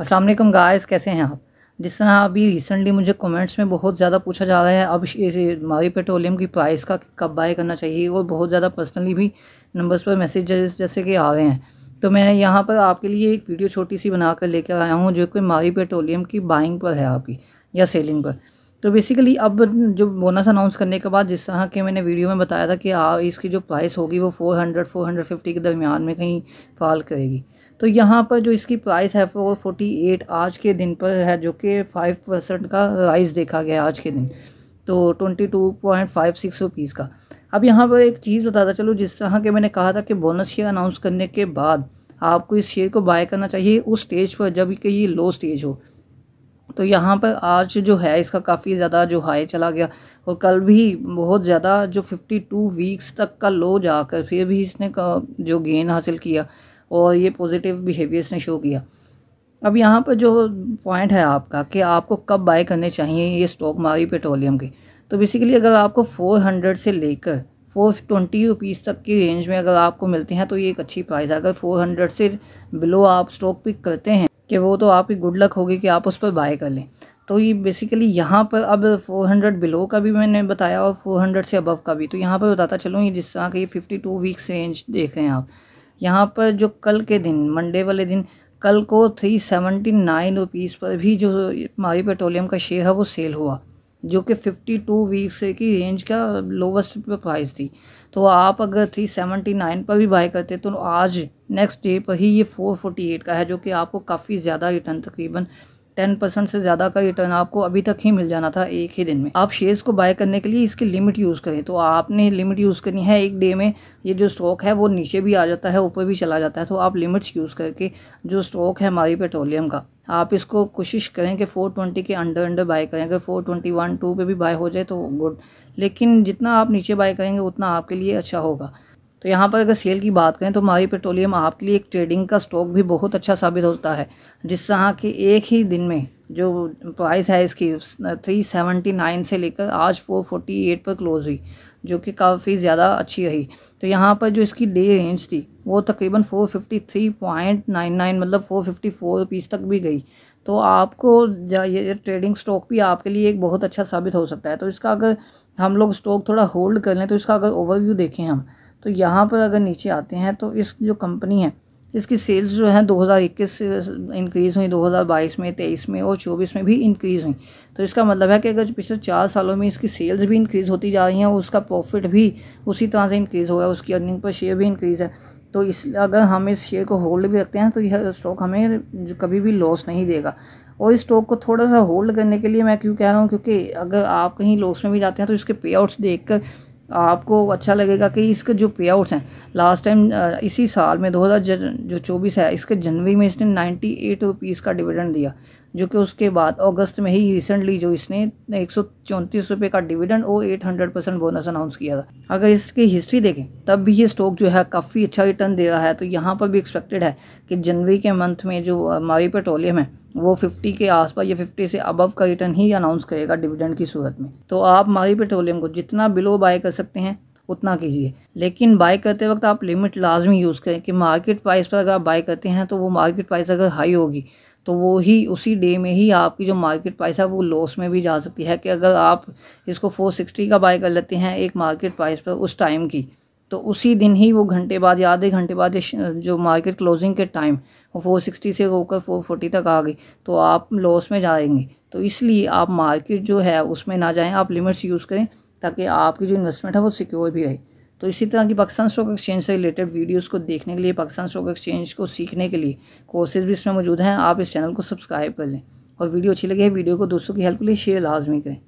अस्सलाम वालेकुम गाइस कैसे हैं आप जिस तरह अभी रिसेंटली मुझे कमेंट्स में बहुत ज़्यादा पूछा जा रहा है अब हमारी पेट्रोलियम की प्राइस का कब बाय करना चाहिए और बहुत ज़्यादा पर्सनली भी नंबर्स पर मैसेजेस जैसे कि आ रहे हैं तो मैं यहाँ पर आपके लिए एक वीडियो छोटी सी बना कर लेकर आया हूँ जो कि मारी पेट्रोलियम की बाइंग पर है आपकी या सेलिंग पर तो बेसिकली अब जो बोनस अनाउंस करने के बाद जिस तरह के मैंने वीडियो में बताया था कि इसकी जो प्राइस होगी वो फोर हंड्रेड के दरमियान में कहीं फॉल करेगी तो यहाँ पर जो इसकी प्राइस है वो फोर्टी एट आज के दिन पर है जो कि फाइव परसेंट का राइस देखा गया आज के दिन तो twenty two point five six rupees का अब यहाँ पर एक चीज़ बताता चलो जिस तरह के मैंने कहा था कि बोनस शेयर अनाउंस करने के बाद आपको इस शेयर को बाय करना चाहिए उस स्टेज पर जब कि ये लो स्टेज हो तो यहाँ पर आज जो है इसका काफ़ी ज़्यादा जो हाई चला गया और कल भी बहुत ज़्यादा जो 52 वीक्स तक का लो जाकर फिर भी इसने जो गेन हासिल किया और ये पॉजिटिव बिहेवियर्स ने शो किया अब यहाँ पर जो पॉइंट है आपका कि आपको कब बाय करने चाहिए ये स्टॉक मारी पेट्रोलियम के तो बेसिकली अगर आपको फ़ोर हंड्रेड से लेकर फोर ट्वेंटी रुपीज़ तक की रेंज में अगर आपको मिलती हैं तो ये एक अच्छी प्राइस है अगर फ़ोर हंड्रेड से बिलो आप स्टॉक पिक करते हैं कि वो तो आपकी गुड लक होगी कि आप उस पर बाय कर लें तो ये बेसिकली यहाँ पर अब 400 बिलो का भी मैंने बताया और 400 से अबव का भी तो यहाँ पर बताता चलूँ ये जिस तरह के ये 52 वीक्स रेंज देख रहे हैं आप यहाँ पर जो कल के दिन मंडे वाले दिन कल को थ्री सेवेंटी नाइन रुपीज़ पर भी जो मारी पेट्रोलियम का शेयर है वो सेल हुआ जो कि फिफ्टी टू वीक्स की रेंज का लोवेस्ट प्राइस थी तो आप अगर थ्री सेवेंटी नाइन पर भी बाई करते तो आज नेक्स्ट डे पर ही ये फोर फोर्टी एट का है जो कि आपको काफ़ी ज़्यादा रिटर्न तकरीबन टेन परसेंट से ज़्यादा का रिटर्न आपको अभी तक ही मिल जाना था एक ही दिन में आप शेयर्स को बाय करने के लिए इसकी लिमिट यूज़ करें तो आपने लिमिट यूज़ करनी है एक डे में ये जो स्टॉक है वो नीचे भी आ जाता है ऊपर भी चला जाता है तो आप लिमिट्स यूज़ करके जो स्टॉक है हमारी पेट्रोलियम का आप इसको कोशिश करें कि फ़ोर ट्वेंटी के अंडर अंडर बाय करें अगर फोर ट्वेंटी वन टू पर भी बाय हो जाए तो गुड लेकिन जितना आप नीचे बाय करेंगे उतना आपके लिए अच्छा होगा तो यहाँ पर अगर सेल की बात करें तो माही पेट्रोलियम आपके लिए एक ट्रेडिंग का स्टॉक भी बहुत अच्छा साबित होता है जिस तरह कि एक ही दिन में जो प्राइस है इसकी थ्री सेवेंटी नाइन से लेकर आज फोर फोर्टी एट पर क्लोज हुई जो कि काफ़ी ज़्यादा अच्छी रही तो यहाँ पर जो इसकी डे रेंज थी वो तकरीबन four fifty three point nine nine मतलब फोर फिफ्टी फोर रुपीज़ तक भी गई तो आपको ये ट्रेडिंग स्टॉक भी आपके लिए एक बहुत अच्छा साबित हो सकता है तो इसका अगर हम लोग स्टॉक थोड़ा होल्ड कर लें तो इसका अगर ओवरव्यू देखें हम तो यहाँ पर अगर नीचे आते हैं तो इस जो कंपनी है इसकी सेल्स जो है 2021 से इंक्रीज़ हुई 2022 में 23 में और 24 में भी इंक्रीज़ हुई तो इसका मतलब है कि अगर पिछले चार सालों में इसकी सेल्स भी इंक्रीज़ होती जा रही हैं और उसका प्रॉफिट भी उसी तरह से इंक्रीज़ हो रहा है उसकी अर्निंग पर शेयर भी इंक्रीज़ है तो इस अगर हम इस शेयर को होल्ड भी रखते हैं तो यह स्टॉक हमें कभी भी लॉस नहीं देगा और इस स्टॉक को थोड़ा सा होल्ड करने के लिए मैं क्यों कह रहा हूँ क्योंकि अगर आप कहीं लॉस में भी जाते हैं तो इसके पे आउट्स देख कर आपको अच्छा लगेगा कि इसके जो पे आउट्स हैं लास्ट टाइम इसी साल में दो हज़ार जो चौबीस है इसके जनवरी में इसने नाइन्टी एट रुपीज़ का डिविडेंड दिया जो कि उसके बाद अगस्त में ही रिसेंटली जो इसने एक सौ चौंतीस का डिविडेंड और eight hundred percent bonus announce किया था अगर इसकी हिस्ट्री देखें तब भी ये स्टॉक जो है काफ़ी अच्छा रिटर्न दे रहा है तो यहाँ पर भी एक्सपेक्टेड है कि जनवरी के मंथ में जो हमारी पेट्रोलियम है वो 50 के आसपास या 50 से अबव का रिटर्न ही अनाउंस करेगा डिविडेंड की सूरत में तो आप हमारी पेट्रोलियम को जितना बिलो बाय कर सकते हैं उतना कीजिए लेकिन बाय करते वक्त आप लिमिट लाजमी यूज़ करें कि मार्केट प्राइस पर अगर आप बाय करते हैं तो वो मार्केट प्राइस अगर हाई होगी तो वो ही उसी डे में ही आपकी जो मार्केट प्राइस है वो लॉस में भी जा सकती है कि अगर आप इसको 460 का बाय कर लेते हैं एक मार्केट प्राइस पर उस टाइम की तो उसी दिन ही वो घंटे बाद या आधे घंटे बाद जो मार्केट क्लोजिंग के टाइम वो फोर सिक्सटी से होकर फोर फोर्टी तक आ गई तो आप लॉस में जाएंगे तो इसलिए आप मार्केट जो है उसमें ना जाएँ आप लिमिट्स यूज़ करें ताकि आपकी जो इन्वेस्टमेंट है वो सिक्योर भी रहे तो इसी तरह की पाकिस्तान स्टॉक एक्सचेंज से रिलेटेड वीडियोस को देखने के लिए पाकिस्तान स्टॉक एक्सचेंज को सीखने के लिए कोर्सेज भी इसमें मौजूद हैं आप इस चैनल को सब्सक्राइब कर लें और वीडियो अच्छी लगे वीडियो को दोस्तों की हेल्प के लिए शेयर लाजमी करें